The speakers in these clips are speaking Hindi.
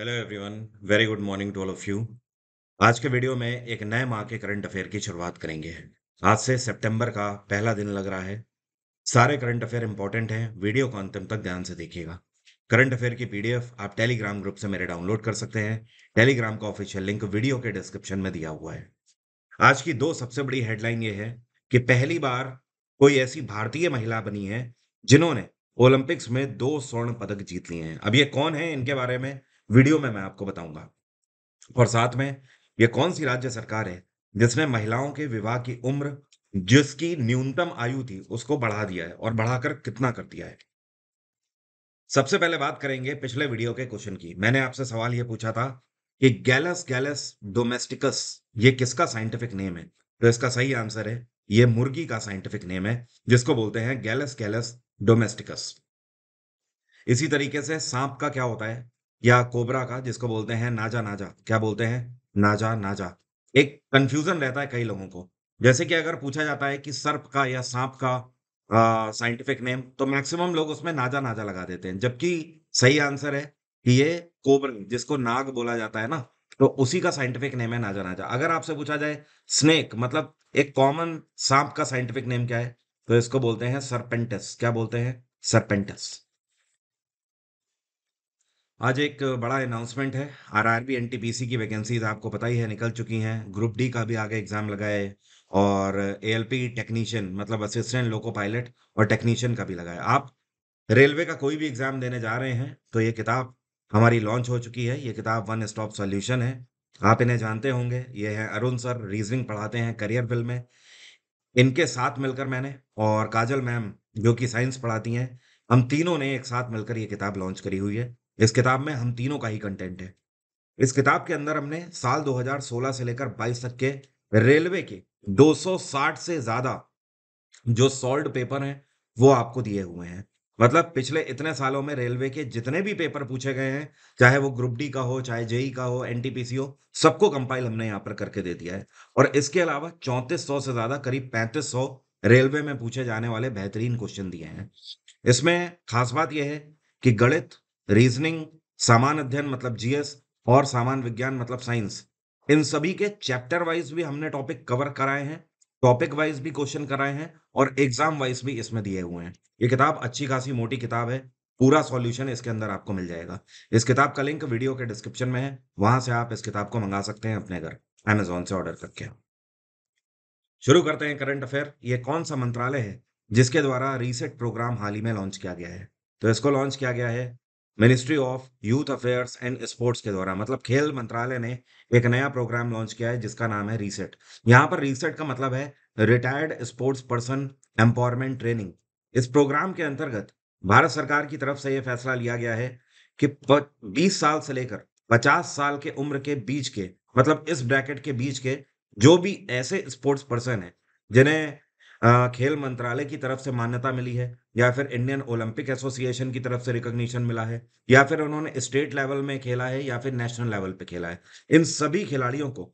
Hello everyone very good morning to all of you आज के वीडियो में एक नए माह के करंट अफेयर की शुरुआत करेंगे आज से सितंबर का पहला दिन लग रहा है सारे करंट अफेयर इंपॉर्टेंट हैं वीडियो को अंतिम तक ध्यान से देखिएगा करंट अफेयर की पीडीएफ आप टेलीग्राम ग्रुप से मेरे डाउनलोड कर सकते हैं टेलीग्राम का ऑफिशियल लिंक वीडियो के डिस्क्रिप्शन में दिया हुआ है आज की दो सबसे बड़ी हेडलाइन ये है कि पहली बार कोई ऐसी भारतीय महिला बनी है जिन्होंने ओलंपिक्स में दो स्वर्ण पदक जीत लिए हैं अब ये कौन है इनके बारे में वीडियो में मैं आपको बताऊंगा और साथ में ये कौन सी राज्य सरकार है जिसने महिलाओं के विवाह की उम्र जिसकी न्यूनतम आयु थी उसको बढ़ा दिया है और बढ़ाकर कितना कर दिया है सबसे पहले बात करेंगे पिछले वीडियो के क्वेश्चन की मैंने आपसे सवाल यह पूछा था कि गैलस गैलस डोमेस्टिकस ये किसका साइंटिफिक नेम है तो इसका सही आंसर है ये मुर्गी का साइंटिफिक नेम है जिसको बोलते हैं गैलस गैलस डोमेस्टिकस इसी तरीके से सांप का क्या होता है या कोबरा का जिसको बोलते हैं नाजा नाजा क्या बोलते हैं नाजा नाजा एक कंफ्यूजन रहता है कई लोगों को जैसे कि अगर पूछा जाता है कि सर्प का या सांप का साइंटिफिक नेम तो मैक्सिमम लोग उसमें नाजा नाजा लगा देते हैं जबकि सही आंसर है कि ये कोबरा जिसको नाग बोला जाता है ना तो उसी का साइंटिफिक नेम है नाजा नाजा अगर आपसे पूछा जाए स्नेक मतलब एक कॉमन सांप का साइंटिफिक नेम क्या है तो इसको बोलते हैं सरपेंटस क्या बोलते हैं सरपेंटस आज एक बड़ा अनाउंसमेंट है आरआरबी एनटीपीसी की वैकेंसीज आपको पता ही है निकल चुकी हैं ग्रुप डी का भी आगे एग्जाम और ए मतलब और एएलपी टेक्नीशियन मतलब असिस्टेंट लोको पायलट और टेक्नीशियन का भी लगाए आप रेलवे का कोई भी एग्जाम देने जा रहे हैं तो ये किताब हमारी लॉन्च हो चुकी है ये किताब वन स्टॉप सॉल्यूशन है आप इन्हें जानते होंगे ये है अरुण सर रीजनिंग पढ़ाते हैं करियर बिल में इनके साथ मिलकर मैंने और काजल मैम जो कि साइंस पढ़ाती हैं हम तीनों ने एक साथ मिलकर ये किताब लॉन्च करी हुई है इस किताब में हम तीनों का ही कंटेंट है इस किताब के अंदर हमने साल 2016 से लेकर 22 तक के रेलवे के 260 से ज्यादा जो सॉल्ड पेपर हैं वो आपको दिए हुए हैं मतलब पिछले इतने सालों में रेलवे के जितने भी पेपर पूछे गए हैं चाहे वो ग्रुप डी का हो चाहे जेई e का हो एनटीपीसी हो सबको कंपाइल हमने यहाँ पर करके दे दिया है और इसके अलावा चौंतीस सौ से ज्यादा करीब पैंतीस सौ रेलवे में पूछे जाने वाले बेहतरीन क्वेश्चन दिए हैं इसमें खास बात यह है कि गणित रीजनिंग सामान्य अध्ययन मतलब जीएस और सामान्य विज्ञान मतलब साइंस इन सभी के चैप्टर वाइज भी हमने टॉपिक कवर कराए हैं टॉपिक वाइज भी क्वेश्चन कराए हैं और एग्जाम वाइज भी इसमें दिए हुए हैं ये किताब अच्छी खासी मोटी किताब है पूरा सॉल्यूशन इसके अंदर आपको मिल जाएगा इस किताब का लिंक वीडियो के डिस्क्रिप्शन में है वहां से आप इस किताब को मंगा सकते हैं अपने घर अमेजोन से ऑर्डर करके शुरू करते हैं करंट अफेयर ये कौन सा मंत्रालय है जिसके द्वारा रीसेट प्रोग्राम हाल ही में लॉन्च किया गया है तो इसको लॉन्च किया गया है Ministry of Youth Affairs and Sports के द्वारा मतलब खेल मंत्रालय ने एक नया प्रोग्राम लॉन्च किया है जिसका नाम है रीसेट यहाँ पर रीसेट का मतलब है retired sports person empowerment training इस प्रोग्राम के अंतर्गत भारत सरकार की तरफ से यह फैसला लिया गया है कि 20 साल से लेकर 50 साल के उम्र के बीच के मतलब इस ब्रैकेट के बीच के जो भी ऐसे स्पोर्ट्स पर्सन है जिन्हें खेल मंत्रालय की तरफ से मान्यता मिली है या फिर इंडियन ओलंपिक एसोसिएशन की तरफ से रिकॉग्निशन मिला है या फिर उन्होंने स्टेट लेवल में खेला है या फिर नेशनल लेवल पे खेला है इन सभी खिलाड़ियों को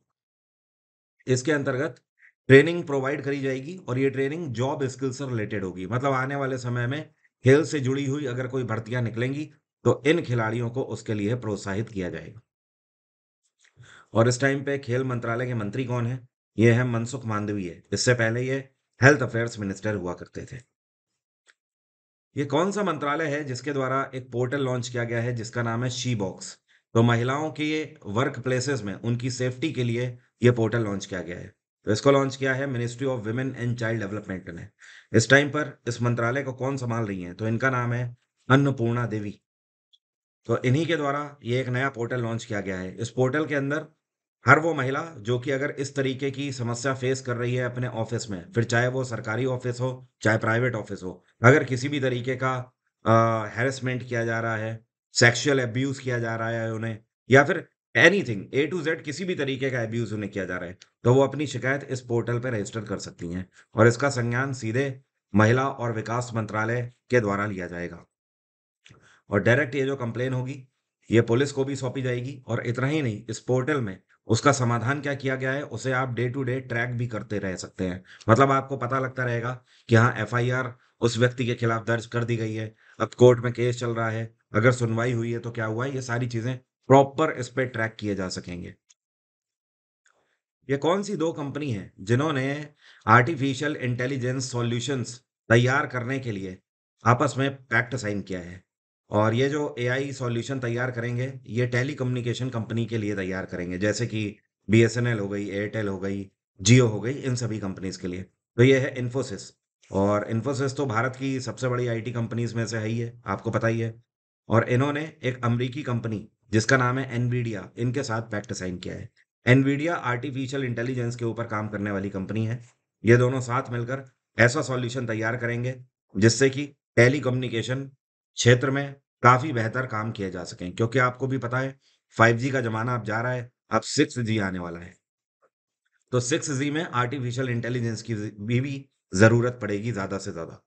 इसके अंतर्गत ट्रेनिंग प्रोवाइड करी जाएगी और ये ट्रेनिंग जॉब स्किल से रिलेटेड होगी मतलब आने वाले समय में खेल से जुड़ी हुई अगर कोई भर्तियां निकलेंगी तो इन खिलाड़ियों को उसके लिए प्रोत्साहित किया जाएगा और इस टाइम पे खेल मंत्रालय के मंत्री कौन है ये है मनसुख मांडवीय इससे पहले ये हेल्थ अफेयर्स मिनिस्टर हुआ करते थे ये कौन सा मंत्रालय है जिसके द्वारा एक पोर्टल लॉन्च किया गया है जिसका नाम है शी बॉक्स तो महिलाओं के वर्क प्लेसेस में उनकी सेफ्टी के लिए यह पोर्टल लॉन्च किया गया है तो इसको लॉन्च किया है Ministry of Women and Child Development ने इस टाइम पर इस मंत्रालय को कौन संभाल रही है तो इनका नाम है अन्नपूर्णा देवी तो इन्हीं के द्वारा ये एक नया पोर्टल लॉन्च किया गया है इस पोर्टल के अंदर हर वो महिला जो कि अगर इस तरीके की समस्या फेस कर रही है अपने ऑफिस में फिर चाहे वो सरकारी ऑफिस हो चाहे प्राइवेट ऑफिस हो अगर किसी भी तरीके का हेरसमेंट किया जा रहा है सेक्सुअल एब्यूज किया जा रहा है उन्हें या फिर एनीथिंग ए टू जेड किसी भी तरीके का एब्यूज उन्हें किया जा रहा है तो वो अपनी शिकायत इस पोर्टल पर रजिस्टर कर सकती हैं और इसका संज्ञान सीधे महिला और विकास मंत्रालय के द्वारा लिया जाएगा और डायरेक्ट ये जो कंप्लेन होगी ये पुलिस को भी सौंपी जाएगी और इतना ही नहीं इस पोर्टल में उसका समाधान क्या किया गया है उसे आप डे टू डे ट्रैक भी करते रह सकते हैं मतलब आपको पता लगता रहेगा कि हाँ एफ उस व्यक्ति के खिलाफ दर्ज कर दी गई है अब कोर्ट में केस चल रहा है अगर सुनवाई हुई है तो क्या हुआ है ये सारी चीजें प्रॉपर इस पर ट्रैक किए जा सकेंगे ये कौन सी दो कंपनी है जिन्होंने आर्टिफिशियल इंटेलिजेंस सॉल्यूशंस तैयार करने के लिए आपस में पैक्ट साइन किया है और ये जो एआई सॉल्यूशन तैयार करेंगे ये टेली कम्युनिकेशन कंपनी के लिए तैयार करेंगे जैसे कि बीएसएनएल हो गई एयरटेल हो गई जियो हो गई इन सभी कंपनीज के लिए तो ये है इन्फोसिस और इन्फोसिस तो भारत की सबसे बड़ी आईटी कंपनीज में से है ही है आपको पता ही है और इन्होंने एक अमरीकी कंपनी जिसका नाम है एनवीडिया इनके साथ पैक्ट साइन किया है एनवीडिया आर्टिफिशियल इंटेलिजेंस के ऊपर काम करने वाली कंपनी है ये दोनों साथ मिलकर ऐसा सॉल्यूशन तैयार करेंगे जिससे कि टेली कम्युनिकेशन क्षेत्र में काफ़ी बेहतर काम किए जा सकें क्योंकि आपको भी पता है फाइव का ज़माना अब जा रहा है अब सिक्स आने वाला है तो सिक्स में आर्टिफिशियल इंटेलिजेंस की भी, भी ज़रूरत पड़ेगी ज़्यादा से ज़्यादा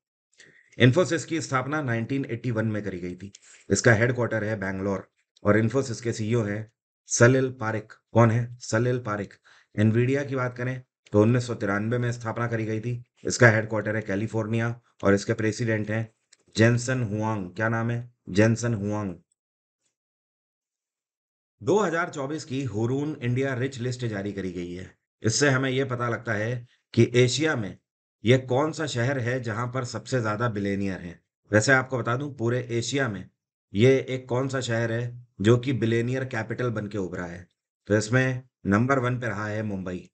इन्फोसिस की स्थापना 1981 में करी गई थी इसका हेडक्वार्टर है बैंगलोर और इन्फोसिस के सीईओ है सलिल पारिक कौन है सलिल पारिक एनवीडिया की बात करें तो उन्नीस में स्थापना करी गई थी इसका हेडक्वार्टर है कैलिफोर्निया और इसके प्रेसिडेंट हैं जेनसन हुआंग क्या नाम है जेनसन हुआंग 2024 की हुरून इंडिया रिच लिस्ट जारी करी गई है इससे हमें यह पता लगता है कि एशिया में यह कौन सा शहर है जहां पर सबसे ज्यादा बिलेनियर हैं वैसे आपको बता दूं पूरे एशिया में ये एक कौन सा शहर है जो कि बिलेनियर कैपिटल बन के उभरा है तो इसमें नंबर वन पे रहा है मुंबई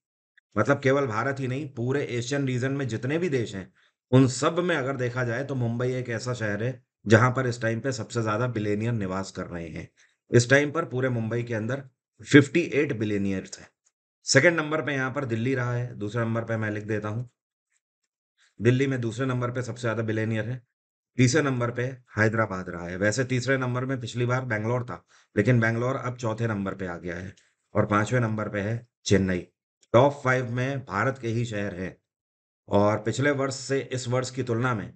मतलब केवल भारत ही नहीं पूरे एशियन रीजन में जितने भी देश हैं उन सब में अगर देखा जाए तो मुंबई एक ऐसा शहर है जहां पर इस टाइम पे सबसे ज्यादा बिलेनियर निवास कर रहे हैं इस टाइम पर पूरे मुंबई के अंदर 58 बिलेनियर्स हैं सेकेंड नंबर पे यहां पर दिल्ली रहा है दूसरे नंबर पे मैं लिख देता हूँ दिल्ली में दूसरे नंबर पे सबसे ज्यादा बिलेनियर है तीसरे नंबर पे हैदराबाद रहा है वैसे तीसरे नंबर में पिछली बार बैंगलोर था लेकिन बैंगलोर अब चौथे नंबर पे आ गया है और पांचवें नंबर पे है चेन्नई टॉप फाइव में भारत के ही शहर हैं और पिछले वर्ष से इस वर्ष की तुलना में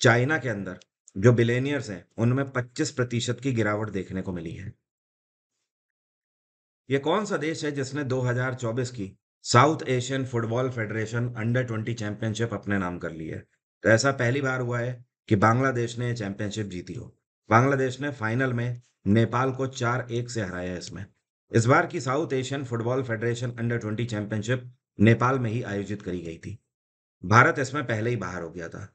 चाइना के अंदर जो बिलेनियर्स हैं उनमें 25 प्रतिशत की गिरावट देखने को मिली है ये कौन सा देश है जिसने 2024 की South Asian Football Federation under twenty championship अपने नाम कर ली है तो ऐसा पहली बार हुआ है कि बांग्लादेश ने चैंपियनशिप जीती हो बांग्लादेश ने फाइनल में नेपाल को चार एक से हराया इसमें इस बार की South Asian Football Federation under twenty championship Nepal में ही आयोजित करी गई थी भारत इसमें पहले ही बाहर हो गया था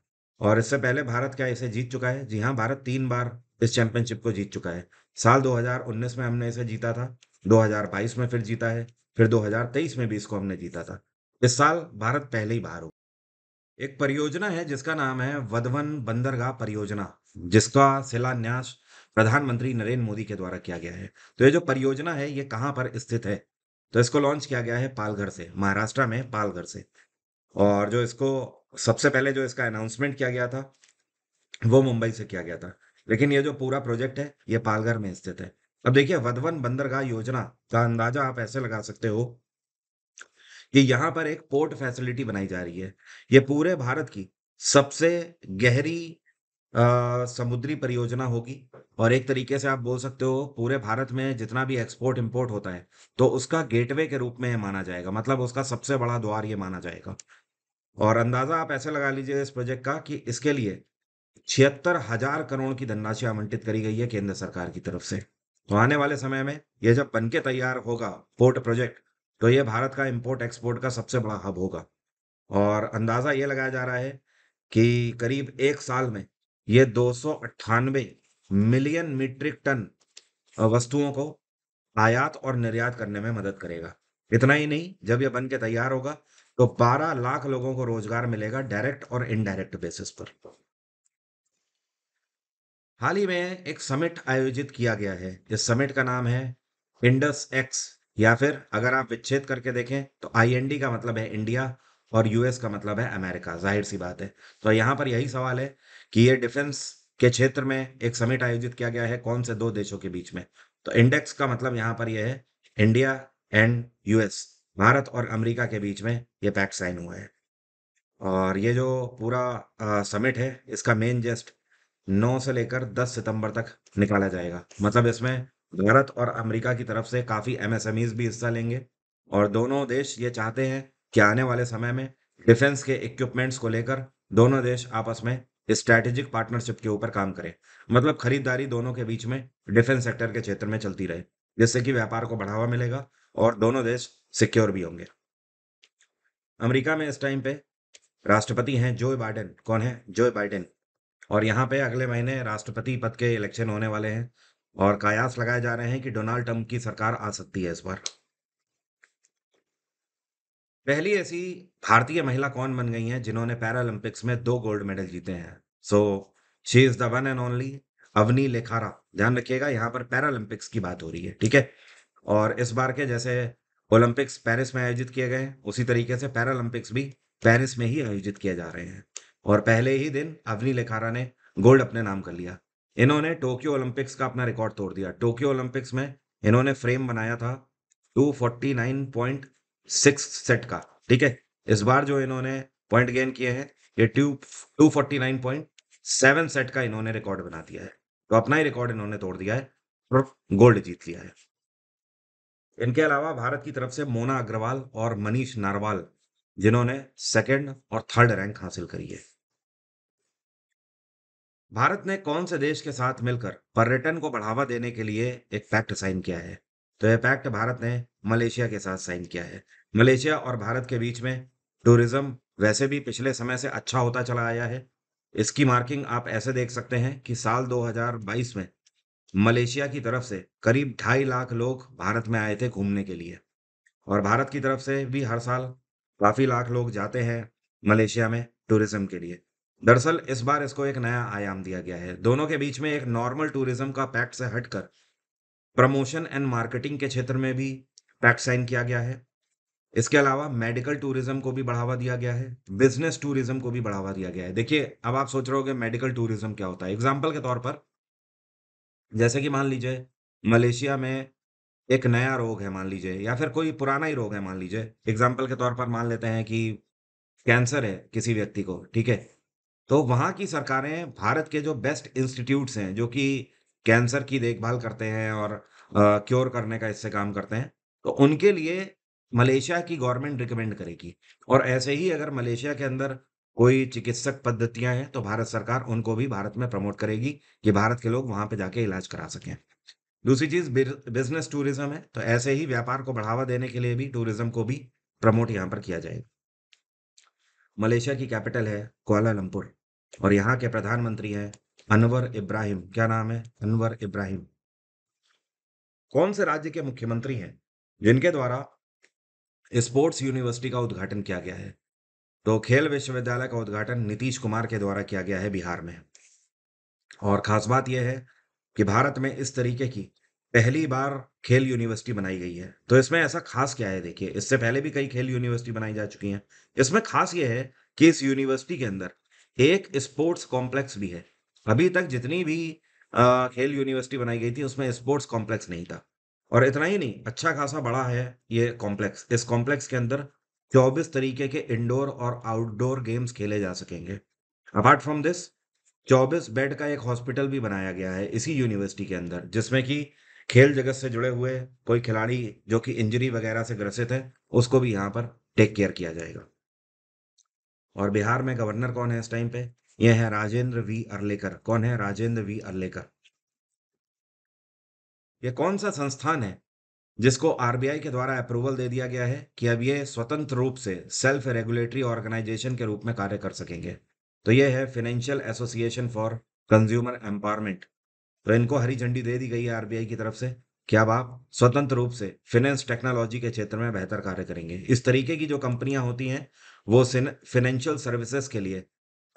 और इससे पहले भारत क्या इसे जीत चुका है जी हाँ भारत तीन बार इस चैंपियनशिप को जीत चुका है साल 2019 में हमने इसे जीता था 2022 में फिर जीता है फिर 2023 में भी इसको हमने जीता था इस साल भारत पहले ही बाहर हो एक परियोजना है जिसका नाम है वधवन बंदरगाह परियोजना जिसका शिलान्यास प्रधानमंत्री नरेंद्र मोदी के द्वारा किया गया है तो ये जो परियोजना है ये कहाँ पर स्थित है तो इसको लॉन्च किया गया है पालघर से महाराष्ट्र में पालघर से और जो इसको सबसे पहले जो इसका अनाउंसमेंट किया गया था वो मुंबई से किया गया था लेकिन ये जो पूरा प्रोजेक्ट है ये पालघर में स्थित है अब देखिए वधवन बंदरगाह योजना का अंदाजा आप ऐसे लगा सकते हो कि यहाँ पर एक पोर्ट फैसिलिटी बनाई जा रही है ये पूरे भारत की सबसे गहरी आ, समुद्री परियोजना होगी और एक तरीके से आप बोल सकते हो पूरे भारत में जितना भी एक्सपोर्ट इंपोर्ट होता है तो उसका गेटवे के रूप में माना जाएगा मतलब उसका सबसे बड़ा द्वार ये माना जाएगा और अंदाज़ा आप ऐसे लगा लीजिए इस प्रोजेक्ट का कि इसके लिए छिहत्तर हजार करोड़ की धनराशि आवंटित करी गई है केंद्र सरकार की तरफ से तो आने वाले समय में यह जब बन के तैयार होगा पोर्ट प्रोजेक्ट तो यह भारत का इम्पोर्ट एक्सपोर्ट का सबसे बड़ा हब होगा और अंदाज़ा ये लगाया जा रहा है कि करीब एक साल में ये दो मिलियन मीट्रिक टन वस्तुओं को आयात और निर्यात करने में मदद करेगा इतना ही नहीं जब यह बन के तैयार होगा तो 12 लाख लोगों को रोजगार मिलेगा डायरेक्ट और इनडायरेक्ट बेसिस पर हाल ही में एक समिट आयोजित किया गया है इस समिट का नाम है इंडस एक्स या फिर अगर आप विच्छेद करके देखें तो आईएनडी का मतलब है इंडिया और यूएस का मतलब है अमेरिका जाहिर सी बात है तो यहां पर यही सवाल है कि ये डिफेंस के क्षेत्र में एक समिट आयोजित किया गया है कौन से दो देशों के बीच में तो इंडेक्स का मतलब यहां पर यह है इंडिया एंड यूएस भारत और अमेरिका के बीच में ये पैक्ट साइन हुआ है और ये जो पूरा समिट है इसका मेन जस्ट 9 से लेकर 10 सितंबर तक निकाला जाएगा मतलब इसमें भारत और अमेरिका की तरफ से काफ़ी एम भी हिस्सा लेंगे और दोनों देश ये चाहते हैं कि आने वाले समय में डिफेंस के इक्विपमेंट्स को लेकर दोनों देश आपस में स्ट्रैटेजिक पार्टनरशिप के ऊपर काम करें मतलब खरीदारी दोनों के बीच में डिफेंस सेक्टर के क्षेत्र में चलती रहे जिससे कि व्यापार को बढ़ावा मिलेगा और दोनों देश सिक्योर भी होंगे अमेरिका में इस टाइम पे राष्ट्रपति हैं जो बाइडेन कौन है जो बाइडेन और यहाँ पे अगले महीने राष्ट्रपति पद के इलेक्शन होने वाले हैं और कयास लगाए जा रहे हैं कि डोनाल्ड ट्रंप की सरकार आ सकती है इस बार पहली ऐसी भारतीय महिला कौन बन गई हैं जिन्होंने पैरालंपिक्स में दो गोल्ड मेडल जीते हैं so she is the one and only Avani Lekhara ध्यान रखिएगा यहाँ पर पैरालंपिक्स की बात हो रही है ठीक है और इस बार के जैसे ओलंपिक्स पेरिस में आयोजित किए गए उसी तरीके से पैरालंपिक्स भी पेरिस में ही आयोजित किए जा रहे हैं और पहले ही दिन अवनी लेखारा ने गोल्ड अपने नाम कर लिया इन्होंने टोक्यो ओलंपिक्स का अपना रिकॉर्ड तोड़ दिया टोक्यो ओलंपिक्स में इन्होंने फ्रेम बनाया था 249.6 सेट का ठीक है इस बार जो इन्होंने पॉइंट गेन किए हैं ये two two forty nine point seven set का इन्होंने रिकॉर्ड बना दिया है तो अपना ही रिकॉर्ड इन्होंने तोड़ दिया है और गोल्ड जीत लिया है इनके अलावा भारत की तरफ से मोना अग्रवाल और मनीष नारवाल जिन्होंने सेकेंड और थर्ड रैंक हासिल करी है भारत ने कौन से देश के साथ मिलकर पर्यटन को बढ़ावा देने के लिए एक पैक्ट साइन किया है तो यह पैक्ट भारत ने मलेशिया के साथ साइन किया है मलेशिया और भारत के बीच में टूरिज्म वैसे भी पिछले समय से अच्छा होता चला आया है इसकी मार्किंग आप ऐसे देख सकते हैं कि साल 2022 में मलेशिया की तरफ से करीब ढाई लाख लोग भारत में आए थे घूमने के लिए और भारत की तरफ से भी हर साल काफ़ी लाख लोग जाते हैं मलेशिया में टूरिज्म के लिए दरअसल इस बार इसको एक नया आयाम दिया गया है दोनों के बीच में एक नॉर्मल टूरिज्म का पैक्ट से हटकर प्रमोशन एंड मार्केटिंग के क्षेत्र में भी पैक्ट साइन किया गया है इसके अलावा मेडिकल टूरिज्म को भी बढ़ावा दिया गया है बिजनेस टूरिज्म को भी बढ़ावा दिया गया है देखिए अब आप सोच रहे हो मेडिकल टूरिज्म क्या होता है एग्जाम्पल के तौर पर जैसे कि मान लीजिए मलेशिया में एक नया रोग है मान लीजिए या फिर कोई पुराना ही रोग है मान लीजिए एग्जाम्पल के तौर पर मान लेते हैं कि कैंसर है किसी व्यक्ति को ठीक है तो वहाँ की सरकारें भारत के जो बेस्ट इंस्टीट्यूट्स हैं जो कि कैंसर की देखभाल करते हैं और क्योर करने का इससे काम करते हैं तो उनके लिए मलेशिया की गवर्नमेंट रिकमेंड करेगी और ऐसे ही अगर मलेशिया के अंदर कोई चिकित्सक पद्धतियां हैं तो भारत सरकार उनको भी भारत में प्रमोट करेगी कि भारत के लोग वहां पे जाके इलाज करा सकें दूसरी चीज बिजनेस टूरिज्म है तो ऐसे ही व्यापार को बढ़ावा देने के लिए भी टूरिज्म को भी प्रमोट यहाँ पर किया जाएगा मलेशिया की कैपिटल है कोलालमपुर और यहाँ के प्रधानमंत्री हैं अनवर इब्राहिम क्या नाम है अनवर इब्राहिम कौन से राज्य के मुख्यमंत्री हैं जिनके द्वारा स्पोर्ट्स यूनिवर्सिटी का उद्घाटन किया गया है तो खेल विश्वविद्यालय का उद्घाटन नीतीश कुमार के द्वारा किया गया है बिहार में और खास बात यह है कि भारत में इस तरीके की पहली बार खेल यूनिवर्सिटी बनाई गई है तो इसमें ऐसा खास क्या है देखिए इससे पहले भी कई खेल यूनिवर्सिटी बनाई जा चुकी हैं इसमें खास ये है कि इस यूनिवर्सिटी के अंदर एक स्पोर्ट्स कॉम्प्लेक्स भी है अभी तक जितनी भी खेल यूनिवर्सिटी बनाई गई थी उसमें स्पोर्ट्स कॉम्प्लेक्स नहीं था और इतना ही नहीं अच्छा खासा बड़ा है ये कॉम्प्लेक्स इस कॉम्प्लेक्स के अंदर चौबीस तरीके के इंडोर और आउटडोर गेम्स खेले जा सकेंगे अपार्ट फ्रॉम दिस चौबीस बेड का एक हॉस्पिटल भी बनाया गया है इसी यूनिवर्सिटी के अंदर जिसमें कि खेल जगत से जुड़े हुए कोई खिलाड़ी जो कि इंजरी वगैरह से ग्रसित है उसको भी यहाँ पर टेक केयर किया जाएगा और बिहार में गवर्नर कौन है इस टाइम पे ये है राजेंद्र वी अरलेकर कौन है राजेंद्र वी अरलेकर यह कौन सा संस्थान है जिसको आरबीआई के द्वारा अप्रूवल दे दिया गया है कि अब ये स्वतंत्र रूप से सेल्फ रेगुलेटरी ऑर्गेनाइजेशन के रूप में कार्य कर सकेंगे तो ये है financial association for consumer empowerment तो इनको हरी झंडी दे दी गई है आरबीआई की तरफ से कि अब आप स्वतंत्र रूप से फिनेंस टेक्नोलॉजी के क्षेत्र में बेहतर कार्य करेंगे इस तरीके की जो कंपनियां होती हैं वो फिनेंशियल सर्विसेज के लिए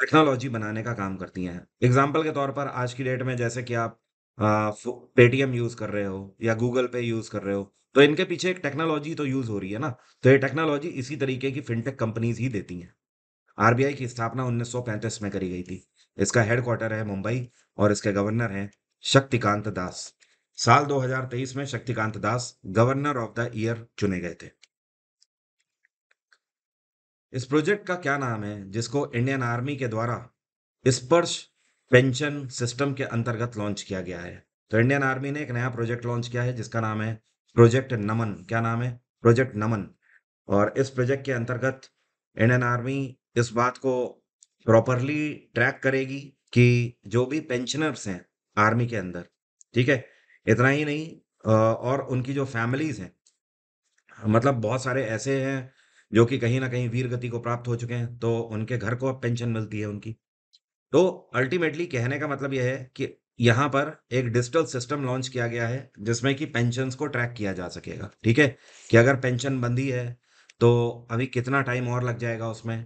टेक्नोलॉजी बनाने का काम करती हैं एग्जाम्पल के तौर पर आज की डेट में जैसे कि आप पेटीएम यूज कर रहे हो या गूगल पे यूज कर रहे हो तो इनके पीछे एक टेक्नोलॉजी तो यूज हो रही है ना तो ये टेक्नोलॉजी इसी तरीके की फिनटेक कंपनीज ही देती हैं आरबीआई की स्थापना उन्नीस में करी गई थी इसका हेडक्वार्टर है मुंबई और इसके गवर्नर हैं शक्तिकांत दास साल 2023 में Shaktikanta Das governor of the year चुने गए थे इस प्रोजेक्ट का क्या नाम है जिसको इंडियन आर्मी के द्वारा स्पर्श पेंशन सिस्टम के अंतर्गत लॉन्च किया गया है तो इंडियन आर्मी ने एक नया प्रोजेक्ट लॉन्च किया है जिसका नाम है प्रोजेक्ट नमन क्या नाम है प्रोजेक्ट नमन और इस प्रोजेक्ट के अंतर्गत इंडियन आर्मी इस बात को प्रॉपरली ट्रैक करेगी कि जो भी पेंशनर्स हैं आर्मी के अंदर ठीक है इतना ही नहीं और उनकी जो फैमिलीज हैं मतलब बहुत सारे ऐसे हैं जो कि कहीं ना कहीं वीर गति को प्राप्त हो चुके हैं तो उनके घर को अब पेंशन मिलती है उनकी तो अल्टीमेटली कहने का मतलब यह है कि यहाँ पर एक डिजिटल सिस्टम लॉन्च किया गया है जिसमें कि पेंशन को ट्रैक किया जा सकेगा ठीक है कि अगर पेंशन बंदी है तो अभी कितना टाइम और लग जाएगा उसमें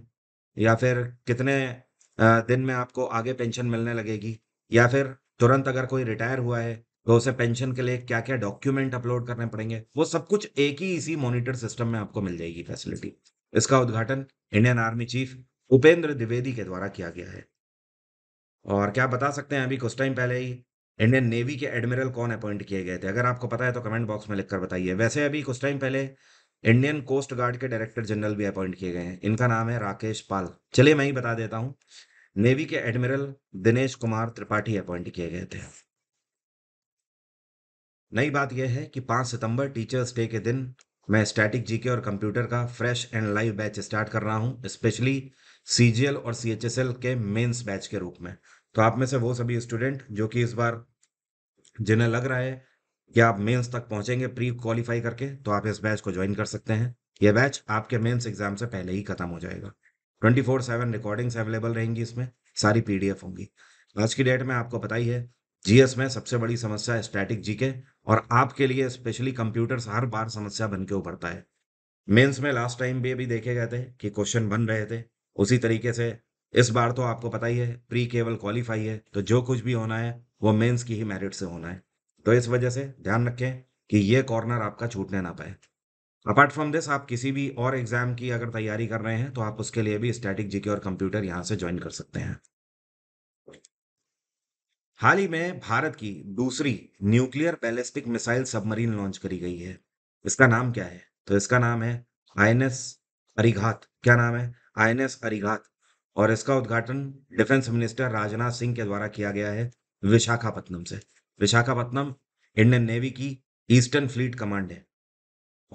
या फिर कितने दिन में आपको आगे पेंशन मिलने लगेगी या फिर तुरंत अगर कोई रिटायर हुआ है तो उसे पेंशन के लिए क्या क्या डॉक्यूमेंट अपलोड करने पड़ेंगे वो सब कुछ एक ही इसी मॉनिटर सिस्टम में आपको मिल जाएगी फैसिलिटी इसका उद्घाटन Indian army chief Upendra Dwivedi के द्वारा किया गया है और क्या बता सकते हैं अभी कुछ टाइम पहले ही इंडियन नेवी के एडमिरल कौन अपॉइंट किए गए थे? अगर आपको पता है तो कमेंट बॉक्स में लिखकर बताइए। वैसे अभी कुछ टाइम पहले इंडियन कोस्ट गार्ड के डायरेक्टर जनरल भी अपॉइंट किए गए हैं। इनका नाम है राकेश पाल। चलिए मैं ही बता देता हूँ, नेवी के एडमिरल दिनेश कुमार त्रिपाठी अपॉइंट किए गए थे। नई बात यह है कि 5 सितंबर टीचर्स डे के दिन मैं स्टैटिक जीके और कंप्यूटर का fresh and live batch start कर रहा हूँ, स्पेशली सीजीएल और सीएचएसएल के मेंस बैच के रूप में तो आप में से वो सभी स्टूडेंट जो कि इस बार जिन्हें लग रहा है कि आप मेंस तक पहुंचेंगे प्री क्वालिफाई करके तो आप इस बैच को ज्वाइन कर सकते हैं यह बैच आपके मेन्स एग्जाम से पहले ही खत्म हो जाएगा twenty four seven recordings available रहेंगी इसमें सारी पीडीएफ होंगी आज की डेट में आपको पता ही है जीएस में सबसे बड़ी समस्या स्टैटिक जीके और आपके लिए स्पेशली कंप्यूटर्स हर बार समस्या बन के उभरता है मेंस में लास्ट टाइम भी अभी देखे गए थे कि क्वेश्चन बन रहे थे उसी तरीके से इस बार तो आपको पता ही है प्री केवल क्वालिफाई है तो जो कुछ भी होना है वो मेंस की ही मेरिट से होना है तो इस वजह से ध्यान रखें कि ये कॉर्नर आपका छूटने ना पाए अपार्ट फ्रॉम दिस आप किसी भी और एग्जाम की अगर तैयारी कर रहे हैं तो आप उसके लिए भी स्टैटिक जीके और कंप्यूटर यहां से ज्वाइन कर सकते हैं हाल ही में भारत की दूसरी nuclear ballistic missile submarine launch करी गई है इसका नाम क्या है तो इसका नाम है आई एन एस अरिघात क्या नाम है आईएनएस अरिघात और इसका उद्घाटन डिफेंस मिनिस्टर राजनाथ सिंह के द्वारा किया गया है विशाखापत्नम से विशाखापत्नम इंडियन नेवी की ईस्टर्न फ्लीट कमांड है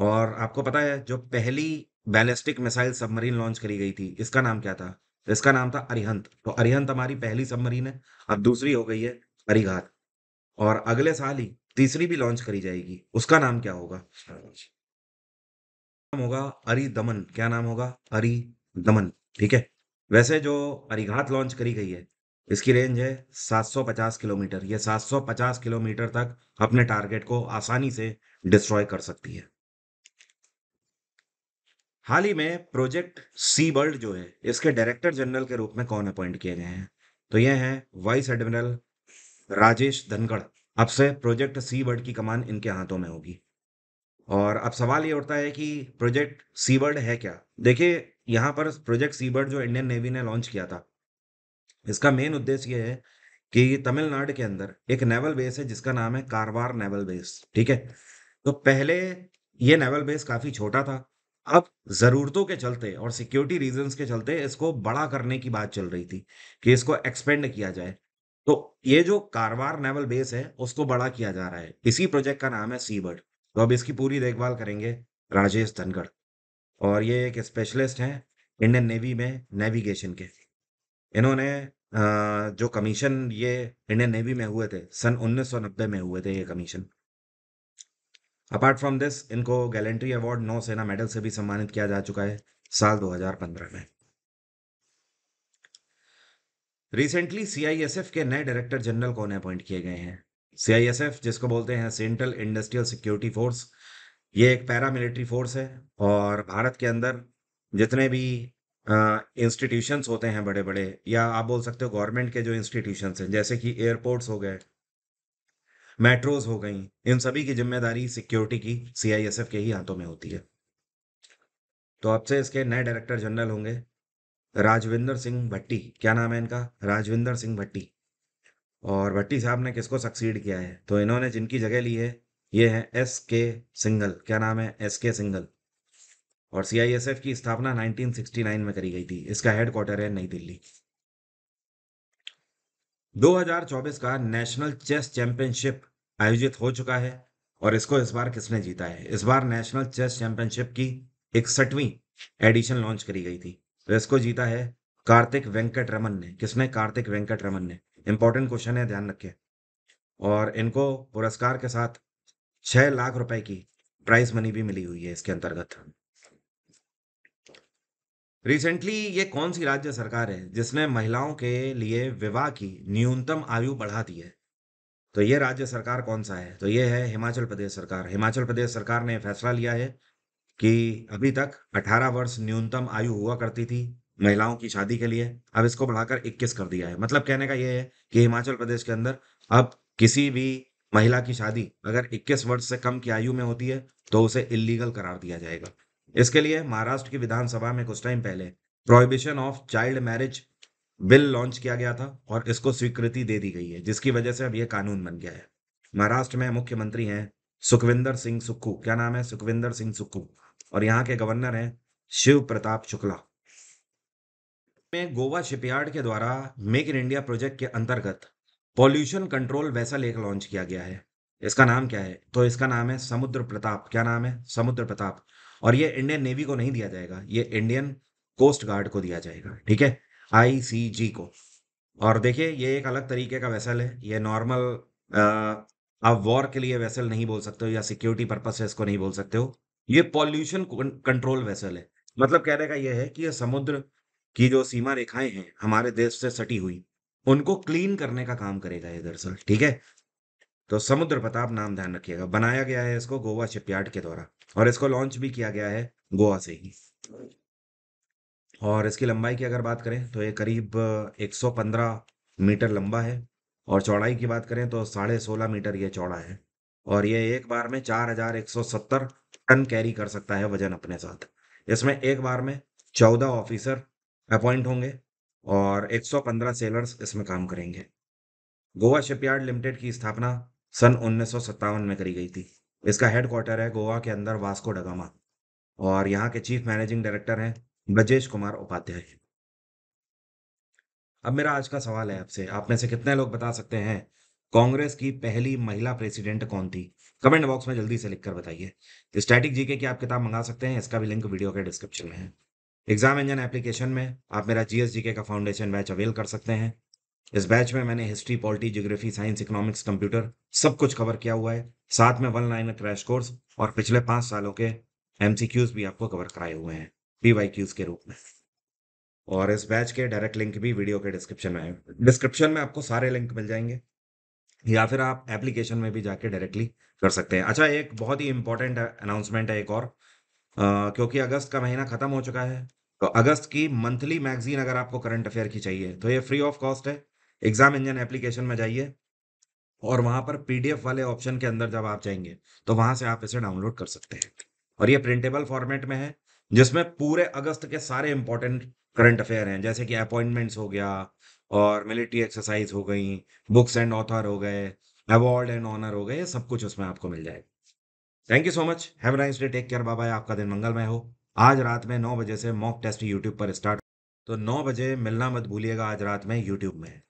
और आपको पता है जो पहली बैलिस्टिक मिसाइल सबमरीन लॉन्च करी गई थी इसका नाम क्या था इसका नाम था अरिहंत तो अरिहंत हमारी पहली सबमरीन है अब दूसरी हो गई है अरिघात और अगले साल ही तीसरी भी लॉन्च करी जाएगी उसका नाम क्या होगा नाम होगा अरिदमन दमन क्या नाम होगा अरि दमन ठीक है वैसे जो अरिघात लॉन्च करी गई है इसकी रेंज है 750 किलोमीटर ये 750 किलोमीटर तक अपने टारगेट को आसानी से डिस्ट्रॉय कर सकती है हाल ही में प्रोजेक्ट सी बर्ल्ड जो है इसके डायरेक्टर जनरल के रूप में कौन अपॉइंट किए गए हैं तो ये हैं वाइस एडमिरल राजेश धनगढ़ अब से प्रोजेक्ट सी बर्ड की कमान इनके हाथों में होगी और अब सवाल ये उठता है कि प्रोजेक्ट सी बर्ड है क्या देखिए यहाँ पर प्रोजेक्ट सीबर्ड जो इंडियन नेवी ने लॉन्च किया था इसका मेन उद्देश्य यह है कि तमिलनाडु के अंदर एक नेवल बेस है जिसका नाम है कारवार नेवल बेस ठीक है तो पहले ये नेवल बेस काफी छोटा था अब ज़रूरतों के चलते और सिक्योरिटी रीजंस के चलते इसको बड़ा करने की बात चल रही थी कि इसको एक्सपेंड किया जाए तो ये जो कारवार नेवल बेस है उसको बड़ा किया जा रहा है इसी प्रोजेक्ट का नाम है सीबर्ड तो अब इसकी पूरी देखभाल करेंगे राजेश धनगढ़ और ये एक स्पेशलिस्ट हैं इंडियन नेवी में नेविगेशन के इन्होंने जो कमीशन ये इंडियन नेवी में हुए थे सन 1990 में हुए थे ये कमीशन अपार्ट फ्रॉम दिस इनको gallantry award Nau Sena medal से भी सम्मानित किया जा चुका है साल 2015 में रिसेंटली सीआईएसएफ के नए डायरेक्टर जनरल कौन अपॉइंट किए गए हैं सीआईएसएफ जिसको बोलते हैं सेंट्रल इंडस्ट्रियल सिक्योरिटी फोर्स ये एक पैरा मिलिट्री फोर्स है और भारत के अंदर जितने भी इंस्टीट्यूशंस होते हैं बड़े बड़े या आप बोल सकते हो गवर्नमेंट के जो इंस्टीट्यूशंस हैं जैसे कि एयरपोर्ट्स हो गए मेट्रोज हो गई इन सभी की जिम्मेदारी सिक्योरिटी की सीआईएसएफ के ही हाथों में होती है तो अब से इसके नए डायरेक्टर जनरल होंगे राजविंदर सिंह भट्टी क्या नाम है इनका राजविंदर सिंह भट्टी और भट्टी साहब ने किसको सक्सीड किया है तो इन्होंने जिनकी जगह ली है ये है एस के सिंगल क्या नाम है एस के सिंगल और सीआईएसएफ की स्थापना 1969 में करी गई थी इसका हेडक्वार्टर है नई दिल्ली 2024 का नेशनल चेस चैंपियनशिप आयोजित हो चुका है और इसको इस बार किसने जीता है इस बार नेशनल चेस चैंपियनशिप की इकसठवीं एडिशन लॉन्च करी गई थी तो इसको जीता है कार्तिक वेंकट रमन ने किसने कार्तिक वेंकट रमन ने इंपॉर्टेंट क्वेश्चन है ध्यान रखें और इनको पुरस्कार के साथ छह लाख रुपए की प्राइज मनी भी मिली हुई है इसके अंतर्गत रिसेंटली ये कौन सी राज्य सरकार है जिसने महिलाओं के लिए विवाह की न्यूनतम आयु बढ़ा दी है तो ये राज्य सरकार कौन सा है तो ये है हिमाचल प्रदेश सरकार हिमाचल प्रदेश सरकार ने फैसला लिया है कि अभी तक 18 वर्ष न्यूनतम आयु हुआ करती थी महिलाओं की शादी के लिए अब इसको बढ़ाकर 21 कर दिया है मतलब कहने का ये है कि हिमाचल प्रदेश के अंदर अब किसी भी महिला की शादी अगर 21 वर्ष से कम की आयु में होती है तो उसे इलीगल करार दिया जाएगा इसके लिए महाराष्ट्र की विधानसभा में कुछ टाइम पहले prohibition of child marriage bill launch किया गया था और इसको स्वीकृति दे दी गई है जिसकी वजह से अब यह कानून बन गया है महाराष्ट्र में मुख्यमंत्री हैं सुखविंदर सिंह सुक्खू क्या नाम है सुखविंदर सिंह सुक्खू और यहाँ के गवर्नर हैं शिव प्रताप शुक्ला में गोवा शिपयार्ड के द्वारा मेक इन इंडिया प्रोजेक्ट के अंतर्गत पॉल्यूशन कंट्रोल वैसल एक लॉन्च किया गया है इसका नाम क्या है तो इसका नाम है समुद्र प्रताप क्या नाम है समुद्र प्रताप और ये इंडियन नेवी को नहीं दिया जाएगा ये इंडियन कोस्ट गार्ड को दिया जाएगा ठीक है आईसीजी को और देखिए ये एक अलग तरीके का वैसल है ये नॉर्मल आप वॉर के लिए वैसल नहीं बोल सकते हो या सिक्योरिटी पर्पज से इसको नहीं बोल सकते हो ये पॉल्यूशन कंट्रोल वैसल है मतलब कहने का यह है कि यह समुद्र की जो सीमा रेखाएं हैं हमारे देश से सटी हुई उनको क्लीन करने का काम करेगा ये दरअसल ठीक है तो समुद्र प्रताप नाम ध्यान रखिएगा बनाया गया है इसको गोवा शिपयार्ड के द्वारा और इसको लॉन्च भी किया गया है गोवा से ही और इसकी लंबाई की अगर बात करें तो ये करीब 115 मीटर लंबा है और चौड़ाई की बात करें तो साढ़े सोलह मीटर ये चौड़ा है और ये एक बार में चार हजार एक सौ सत्तर टन कैरी कर सकता है वजन अपने साथ इसमें एक बार में चौदह ऑफिसर अपॉइंट होंगे और 115 सेलर्स इसमें काम करेंगे गोवा शिपयार्ड लिमिटेड की स्थापना सन उन्नीस में करी गई थी इसका हेड क्वार्टर है गोवा के अंदर वास्को डगामा और यहाँ के चीफ मैनेजिंग डायरेक्टर हैं ब्रजेश कुमार उपाध्याय अब मेरा आज का सवाल है आपसे आप में से कितने लोग बता सकते हैं कांग्रेस की पहली महिला प्रेसिडेंट कौन थी कमेंट बॉक्स में जल्दी से लिखकर बताइए स्टैटिक जीके की आप किताब मंगा सकते हैं इसका भी लिंक वीडियो के डिस्क्रिप्शन में है एग्जाम इंजन एप्लीकेशन में आप मेरा जी का फाउंडेशन बैच अवेल कर सकते हैं इस बैच में मैंने history polity geography science economics computer सब कुछ कवर किया हुआ है साथ में वन लाइन क्रैश कोर्स और पिछले पांच सालों के एमसीक्यूज भी आपको कवर कराए हुए हैं पीवाईक्यूज के रूप में और इस बैच के डायरेक्ट लिंक भी वीडियो के डिस्क्रिप्शन में डिस्क्रिप्शन में आपको सारे लिंक मिल जाएंगे या फिर आप एप्लीकेशन में भी जाके डायरेक्टली कर सकते हैं अच्छा एक बहुत ही इंपॉर्टेंट अनाउंसमेंट है एक और आ, क्योंकि अगस्त का महीना खत्म हो चुका है तो अगस्त की मंथली मैगजीन अगर आपको करंट अफेयर की चाहिए तो ये फ्री ऑफ कॉस्ट है एग्जाम इंजन एप्लीकेशन में जाइए और वहां पर पीडीएफ वाले ऑप्शन के अंदर जब आप जाएंगे तो वहां से आप इसे डाउनलोड कर सकते हैं और ये प्रिंटेबल फॉर्मेट में है जिसमें पूरे अगस्त के सारे इंपॉर्टेंट करंट अफेयर हैं जैसे कि अपॉइंटमेंट्स हो गया और मिलिट्री एक्सरसाइज हो गई बुक्स एंड ऑथर हो गए अवार्ड एंड ऑनर हो गए सब कुछ उसमें आपको मिल जाएगा thank you so much have nice day take care बाबा आपका दिन मंगलमय हो आज रात में नौ बजे से मॉक टेस्ट यूट्यूब पर स्टार्ट तो नौ बजे मिलना मत भूलिएगा आज रात में यूट्यूब में